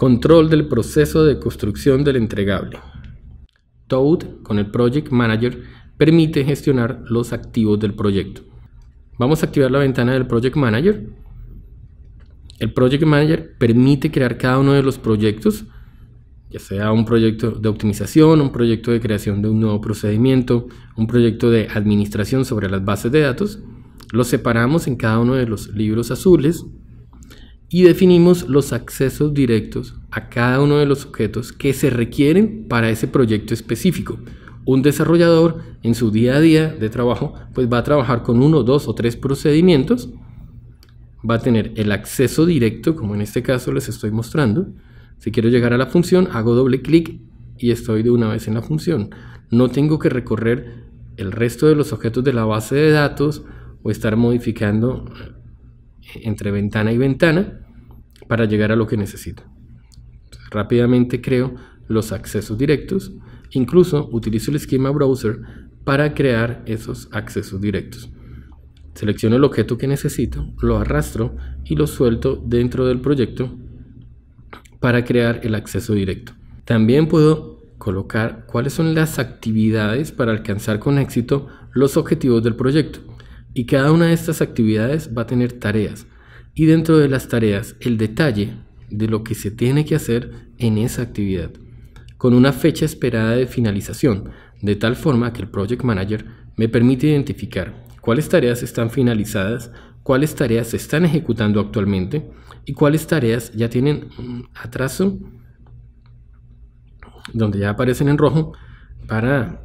Control del proceso de construcción del entregable. Toad, con el Project Manager, permite gestionar los activos del proyecto. Vamos a activar la ventana del Project Manager. El Project Manager permite crear cada uno de los proyectos, ya sea un proyecto de optimización, un proyecto de creación de un nuevo procedimiento, un proyecto de administración sobre las bases de datos. Los separamos en cada uno de los libros azules y definimos los accesos directos a cada uno de los objetos que se requieren para ese proyecto específico. Un desarrollador en su día a día de trabajo pues va a trabajar con uno, dos o tres procedimientos, va a tener el acceso directo como en este caso les estoy mostrando. Si quiero llegar a la función hago doble clic y estoy de una vez en la función. No tengo que recorrer el resto de los objetos de la base de datos o estar modificando entre ventana y ventana para llegar a lo que necesito. rápidamente creo los accesos directos, incluso utilizo el esquema browser para crear esos accesos directos. Selecciono el objeto que necesito, lo arrastro y lo suelto dentro del proyecto para crear el acceso directo. También puedo colocar cuáles son las actividades para alcanzar con éxito los objetivos del proyecto. Y cada una de estas actividades va a tener tareas. Y dentro de las tareas, el detalle de lo que se tiene que hacer en esa actividad, con una fecha esperada de finalización, de tal forma que el Project Manager me permite identificar cuáles tareas están finalizadas, cuáles tareas se están ejecutando actualmente y cuáles tareas ya tienen atraso, donde ya aparecen en rojo, para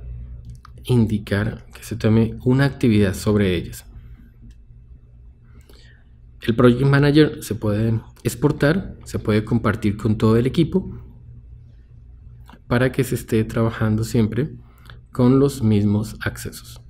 indicar que se tome una actividad sobre ellas. El Project Manager se puede exportar, se puede compartir con todo el equipo para que se esté trabajando siempre con los mismos accesos.